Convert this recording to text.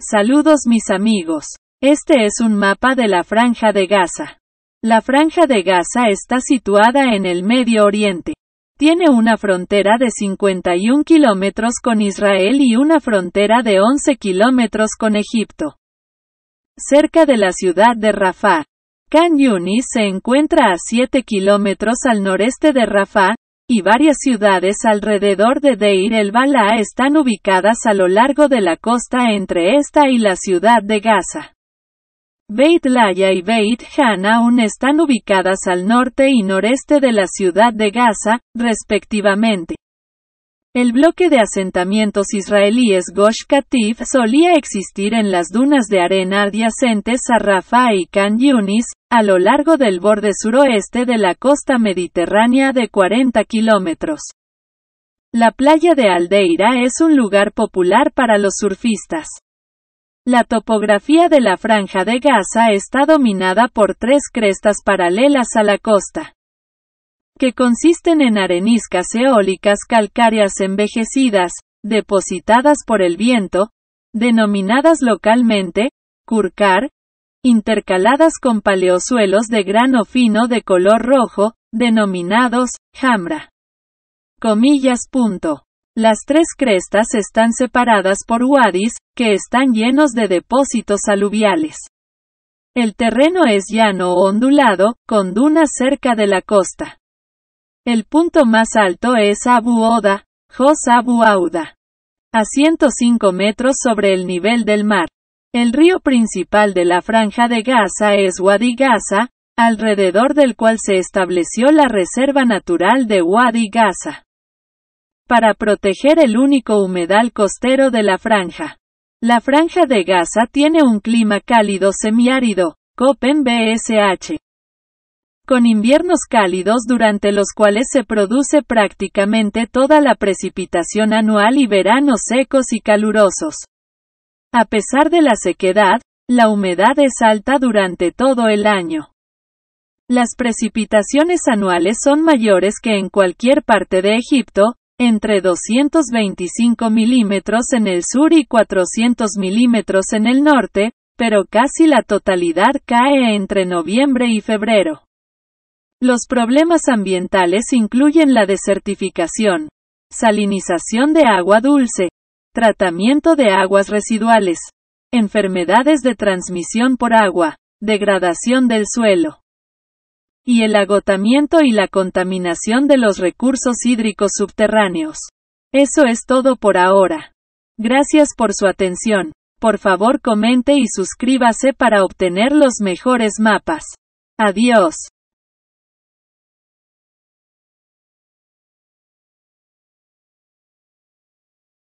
Saludos mis amigos. Este es un mapa de la Franja de Gaza. La Franja de Gaza está situada en el Medio Oriente. Tiene una frontera de 51 kilómetros con Israel y una frontera de 11 kilómetros con Egipto. Cerca de la ciudad de Rafah, Khan Yunis se encuentra a 7 kilómetros al noreste de Rafah, y varias ciudades alrededor de Deir el Bala están ubicadas a lo largo de la costa entre esta y la ciudad de Gaza. Beit Laya y Beit Han aún están ubicadas al norte y noreste de la ciudad de Gaza, respectivamente. El bloque de asentamientos israelíes Gosh Katif solía existir en las dunas de arena adyacentes a Rafah y Khan Yunis, a lo largo del borde suroeste de la costa mediterránea de 40 kilómetros. La playa de Aldeira es un lugar popular para los surfistas. La topografía de la franja de Gaza está dominada por tres crestas paralelas a la costa que consisten en areniscas eólicas calcáreas envejecidas, depositadas por el viento, denominadas localmente, curcar, intercaladas con paleosuelos de grano fino de color rojo, denominados, jambra. Comillas. Punto. Las tres crestas están separadas por wadis, que están llenos de depósitos aluviales. El terreno es llano o ondulado, con dunas cerca de la costa. El punto más alto es Abu Oda, Jos Abu Auda. A 105 metros sobre el nivel del mar. El río principal de la franja de Gaza es Wadi Gaza, alrededor del cual se estableció la Reserva Natural de Wadi Gaza. Para proteger el único humedal costero de la franja. La franja de Gaza tiene un clima cálido semiárido, COPEN BSH, con inviernos cálidos durante los cuales se produce prácticamente toda la precipitación anual y veranos secos y calurosos. A pesar de la sequedad, la humedad es alta durante todo el año. Las precipitaciones anuales son mayores que en cualquier parte de Egipto, entre 225 milímetros en el sur y 400 milímetros en el norte, pero casi la totalidad cae entre noviembre y febrero. Los problemas ambientales incluyen la desertificación, salinización de agua dulce, tratamiento de aguas residuales, enfermedades de transmisión por agua, degradación del suelo, y el agotamiento y la contaminación de los recursos hídricos subterráneos. Eso es todo por ahora. Gracias por su atención. Por favor comente y suscríbase para obtener los mejores mapas. Adiós.